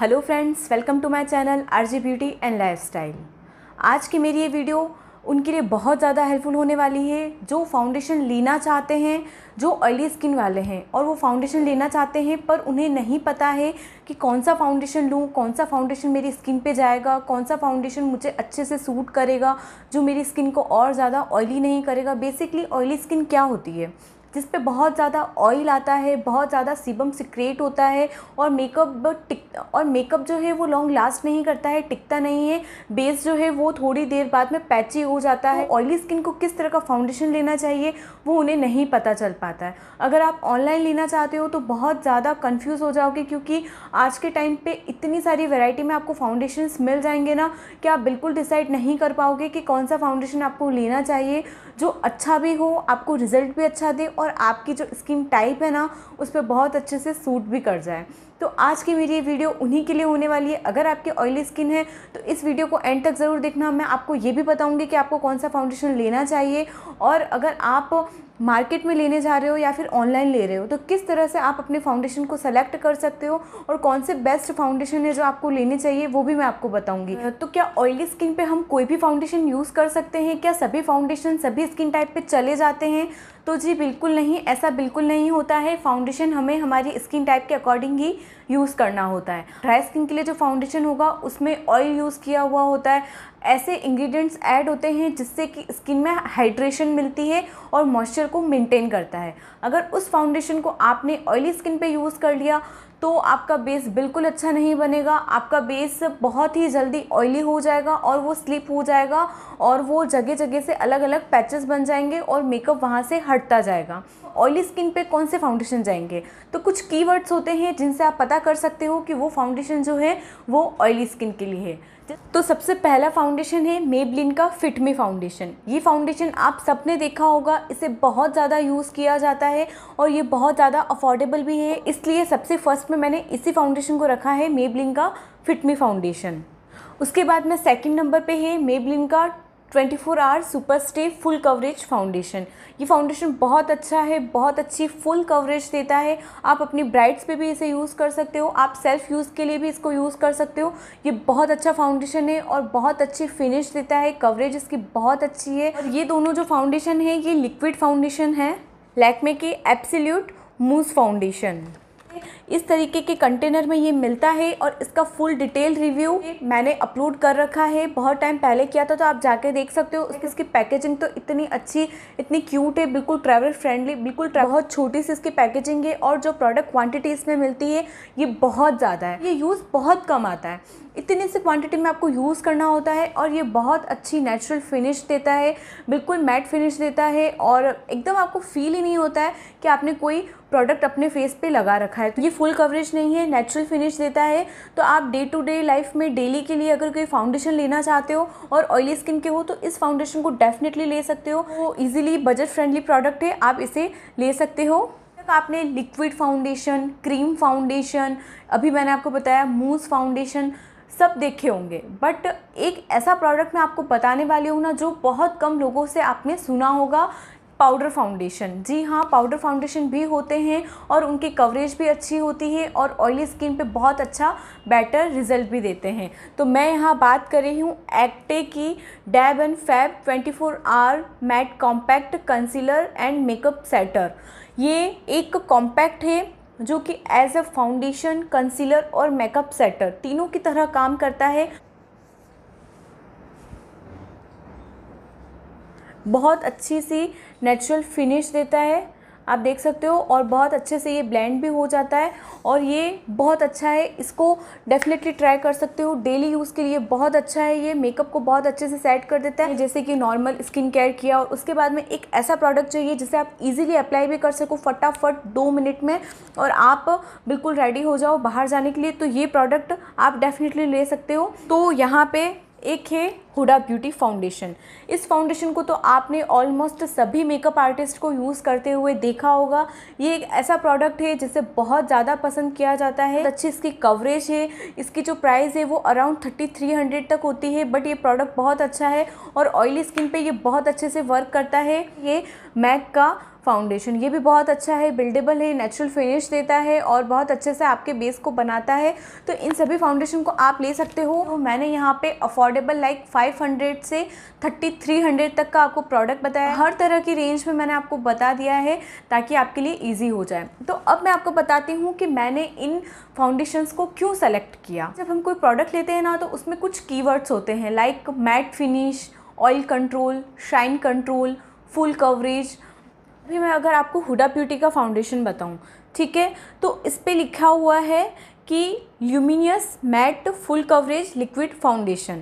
hello friends welcome to my channel RG beauty and lifestyle आज की मेरी ये वीडियो उनके लिए बहुत ज़्यादा हेल्पफुल होने वाली है जो फाउंडेशन लेना चाहते हैं जो ऑयली स्किन वाले हैं और वो फाउंडेशन लेना चाहते हैं पर उन्हें नहीं पता है कि कौन सा फाउंडेशन लूँ कौन सा फाउंडेशन मेरी स्किन पे जाएगा कौन सा फाउंडेशन मुझे अच्छे से सूट करेगा जो मेरी स्किन को और ज़्यादा ऑयली नहीं करेगा बेसिकली ऑयली स्किन क्या होती है जिस पे बहुत ज़्यादा ऑयल आता है बहुत ज़्यादा सीबम सिक्रेट होता है और मेकअप टिक और मेकअप जो है वो लॉन्ग लास्ट नहीं करता है टिकता नहीं है बेस जो है वो थोड़ी देर बाद में पैची हो जाता है ऑयली स्किन को किस तरह का फाउंडेशन लेना चाहिए वो उन्हें नहीं पता चल पाता है अगर आप ऑनलाइन लेना चाहते हो तो बहुत ज़्यादा कन्फ्यूज़ हो जाओगे क्योंकि आज के टाइम पर इतनी सारी वेराइटी में आपको फाउंडेशन मिल जाएंगे ना कि आप बिल्कुल डिसाइड नहीं कर पाओगे कि कौन सा फाउंडेशन आपको लेना चाहिए जो अच्छा भी हो आपको रिज़ल्ट भी अच्छा दे और आपकी जो स्किन टाइप है ना उस पर बहुत अच्छे से सूट भी कर जाए तो आज की मेरी ये वीडियो उन्हीं के लिए होने वाली है अगर आपकी ऑयली स्किन है तो इस वीडियो को एंड तक ज़रूर देखना मैं आपको ये भी बताऊँगी कि आपको कौन सा फाउंडेशन लेना चाहिए और अगर आप मार्केट में लेने जा रहे हो या फिर ऑनलाइन ले रहे हो तो किस तरह से आप अपने फाउंडेशन को सेलेक्ट कर सकते हो और कौन से बेस्ट फाउंडेशन है जो आपको लेने चाहिए वो भी मैं आपको बताऊंगी तो क्या ऑयली स्किन पे हम कोई भी फाउंडेशन यूज़ कर सकते हैं क्या सभी फाउंडेशन सभी स्किन टाइप पे चले जाते हैं तो जी बिल्कुल नहीं ऐसा बिल्कुल नहीं होता है फाउंडेशन हमें हमारी स्किन टाइप के अकॉर्डिंग ही यूज़ करना होता है ड्राई स्किन के लिए जो फाउंडेशन होगा उसमें ऑयल यूज़ किया हुआ होता है ऐसे इंग्रेडिएंट्स ऐड होते हैं जिससे कि स्किन में हाइड्रेशन मिलती है और मॉइस्चर को मेंटेन करता है अगर उस फाउंडेशन को आपने ऑयली स्किन पे यूज़ कर लिया तो आपका बेस बिल्कुल अच्छा नहीं बनेगा आपका बेस बहुत ही जल्दी ऑयली हो जाएगा और वो स्लिप हो जाएगा और वो जगह जगह से अलग अलग पैचेस बन जाएंगे और मेकअप वहाँ से हटता जाएगा ऑयली स्किन पे कौन से फाउंडेशन जाएंगे तो कुछ कीवर्ड्स होते हैं जिनसे आप पता कर सकते हो कि वो फाउंडेशन जो है वो ऑयली स्किन के लिए है तो सबसे पहला फाउंडेशन है मेबलिन का फिट मी फाउंडेशन ये फाउंडेशन आप सबने देखा होगा इसे बहुत ज़्यादा यूज़ किया जाता है और ये बहुत ज़्यादा अफोर्डेबल भी है इसलिए सबसे फर्स्ट में मैंने इसी फाउंडेशन को रखा है मेबलिन का फिट मी फाउंडेशन उसके बाद में सेकंड नंबर पे है मेबलिन का twenty four hour super stay full coverage foundation ये फाउंडेशन बहुत अच्छा है बहुत अच्छी फुल कवरेज देता है आप अपनी ब्राइड्स पे भी इसे यूज़ कर सकते हो आप सेल्फ यूज़ के लिए भी इसको यूज़ कर सकते हो ये बहुत अच्छा फाउंडेशन है और बहुत अच्छी फिनिश देता है कवरेज इसकी बहुत अच्छी है और ये दोनों जो फाउंडेशन है ये लिक्विड फाउंडेशन है लैकमे के एप्सिल्यूट मूज फाउंडेशन इस तरीके के कंटेनर में ये मिलता है और इसका फुल डिटेल रिव्यू मैंने अपलोड कर रखा है बहुत टाइम पहले किया था तो आप जाके देख सकते हो उसकी इसकी पैकेजिंग तो इतनी अच्छी इतनी क्यूट है बिल्कुल ट्रैवल फ्रेंडली बिल्कुल बहुत छोटी सी इसकी पैकेजिंग है और जो प्रोडक्ट क्वान्टिटी इसमें मिलती है ये बहुत ज़्यादा है ये यूज़ बहुत कम आता है इतनी सी क्वांटिटी में आपको यूज़ करना होता है और ये बहुत अच्छी नेचुरल फिनिश देता है बिल्कुल मैट फिनिश देता है और एकदम आपको फील ही नहीं होता है कि आपने कोई प्रोडक्ट अपने फेस पे लगा रखा है तो ये फुल कवरेज नहीं है नेचुरल फिनिश देता है तो आप डे टू डे लाइफ में डेली के लिए अगर कोई फाउंडेशन लेना चाहते हो और ऑयली स्किन के हो तो इस फाउंडेशन को डेफिनेटली ले सकते हो वो ईजिली बजट फ्रेंडली प्रोडक्ट है आप इसे ले सकते हो तक आपने लिक्विड फाउंडेशन क्रीम फाउंडेशन अभी मैंने आपको बताया मूज फाउंडेशन सब देखे होंगे बट एक ऐसा प्रोडक्ट मैं आपको बताने वाली हूँ ना जो बहुत कम लोगों से आपने सुना होगा पाउडर फाउंडेशन जी हाँ पाउडर फाउंडेशन भी होते हैं और उनकी कवरेज भी अच्छी होती है और ऑयली स्किन पे बहुत अच्छा बेटर रिजल्ट भी देते हैं तो मैं यहाँ बात कर रही हूँ एक्टे की dab and fab 24 four hour matte compact concealer and makeup setter ये एक कॉम्पैक्ट है जो कि एज अ फाउंडेशन कंसीलर और मेकअप सेटर तीनों की तरह काम करता है बहुत अच्छी सी नेचुरल फिनिश देता है आप देख सकते हो और बहुत अच्छे से ये ब्लेंड भी हो जाता है और ये बहुत अच्छा है इसको डेफिनेटली ट्राई कर सकते हो डेली यूज़ के लिए बहुत अच्छा है ये मेकअप को बहुत अच्छे से सेट कर देता है जैसे कि नॉर्मल स्किन केयर किया और उसके बाद में एक ऐसा प्रोडक्ट चाहिए जिसे आप इजीली अप्लाई भी कर सको फटाफट दो मिनट में और आप बिल्कुल रेडी हो जाओ बाहर जाने के लिए तो ये प्रोडक्ट आप डेफिनेटली ले सकते हो तो यहाँ पर एक है हुडा ब्यूटी फाउंडेशन इस फाउंडेशन को तो आपने ऑलमोस्ट सभी मेकअप आर्टिस्ट को यूज़ करते हुए देखा होगा ये एक ऐसा प्रोडक्ट है जिसे बहुत ज़्यादा पसंद किया जाता है अच्छी इसकी कवरेज है इसकी जो प्राइस है वो अराउंड थर्टी थ्री हंड्रेड तक होती है बट ये प्रोडक्ट बहुत अच्छा है और ऑयली स्किन पर यह बहुत अच्छे से वर्क करता है ये मैक का फाउंडेशन ये भी बहुत अच्छा है बिल्डेबल है नेचुरल फिनिश देता है और बहुत अच्छे से आपके बेस को बनाता है तो इन सभी फाउंडेशन को आप ले सकते हो तो मैंने यहाँ पे अफोर्डेबल लाइक 500 से 3300 तक का आपको प्रोडक्ट बताया हर तरह की रेंज में मैंने आपको बता दिया है ताकि आपके लिए ईजी हो जाए तो अब मैं आपको बताती हूँ कि मैंने इन फाउंडेशन को क्यों सेलेक्ट किया जब हम कोई प्रोडक्ट लेते हैं ना तो उसमें कुछ की होते हैं like matte finish oil control shine control full coverage अभी मैं अगर आपको हुडा ब्यूटी का फाउंडेशन बताऊं ठीक है तो इस पर लिखा हुआ है कि luminous matte full coverage liquid foundation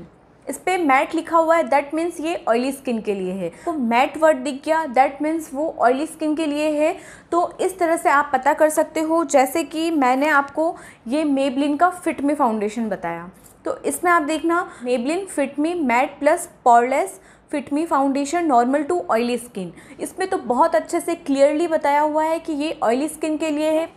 इस पर मैट लिखा हुआ है दैट मीन्स ये ऑयली स्किन के लिए है तो मैट वर्ड दिख गया दैट मीन्स वो ऑयली स्किन के लिए है तो इस तरह से आप पता कर सकते हो जैसे कि मैंने आपको ये मेबलिन का फिट में फाउंडेशन बताया तो इसमें आप देखना Maybelline fit me matte plus poreless fit me foundation normal to oily skin इसमें तो बहुत अच्छे से क्लियरली बताया हुआ है कि ये ऑयली स्किन के लिए है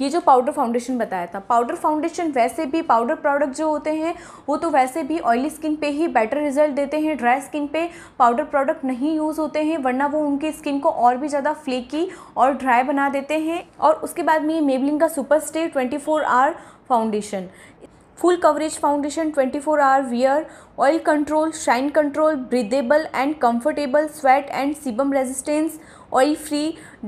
ये जो पाउडर फाउंडेशन बताया था पाउडर फाउंडेशन वैसे भी पाउडर प्रोडक्ट जो होते हैं वो तो वैसे भी ऑयली स्किन पे ही बेटर रिजल्ट देते हैं ड्राई स्किन पे पाउडर प्रोडक्ट नहीं यूज़ होते हैं वरना वो उनकी स्किन को और भी ज़्यादा फ्लेकी और ड्राई बना देते हैं और उसके बाद में ये मेबलिन का super stay twenty hour foundation full coverage foundation 24 four hour wear oil control shine control breathable and comfortable sweat and sebum resistance oil free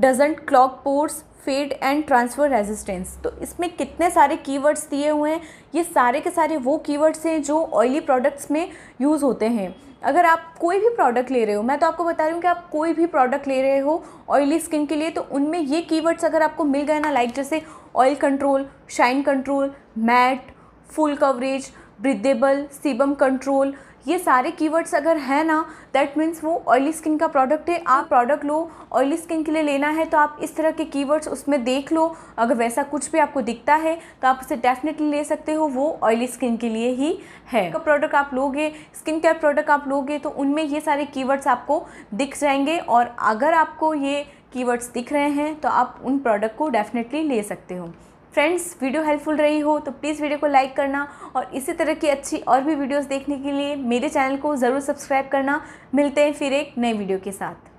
doesn't clog pores fade and transfer resistance तो इसमें कितने सारे keywords दिए हुए हैं ये सारे के सारे वो कीवर्ड्स हैं जो ऑयली प्रोडक्ट्स में यूज़ होते हैं अगर आप कोई भी प्रोडक्ट ले रहे हो मैं तो आपको बता रही हूँ कि आप कोई भी प्रोडक्ट ले रहे हो ऑयली स्किन के लिए तो उनमें ये कीवर्ड्स अगर आपको मिल गए ना लाइक जैसे oil control shine control matte full coverage breathable sebum control ये सारे कीवर्ड्स अगर है ना दैट मीन्स वो ऑयली स्किन का प्रोडक्ट है आप प्रोडक्ट लो ऑयली स्किन के लिए लेना है तो आप इस तरह के कीवर्ड्स उसमें देख लो अगर वैसा कुछ भी आपको दिखता है तो आप उसे डेफिनेटली ले सकते हो वो ऑयली स्किन के लिए ही है का प्रोडक्ट आप लोगे स्किन केयर प्रोडक्ट आप लोगे तो उनमें ये सारे कीवर्ड्स आपको दिख जाएंगे और अगर आपको ये कीवर्ड्स दिख रहे हैं तो आप उन प्रोडक्ट को डेफिनेटली ले सकते हो फ्रेंड्स वीडियो हेल्पफुल रही हो तो प्लीज़ वीडियो को लाइक करना और इसी तरह की अच्छी और भी वीडियोस देखने के लिए मेरे चैनल को ज़रूर सब्सक्राइब करना मिलते हैं फिर एक नए वीडियो के साथ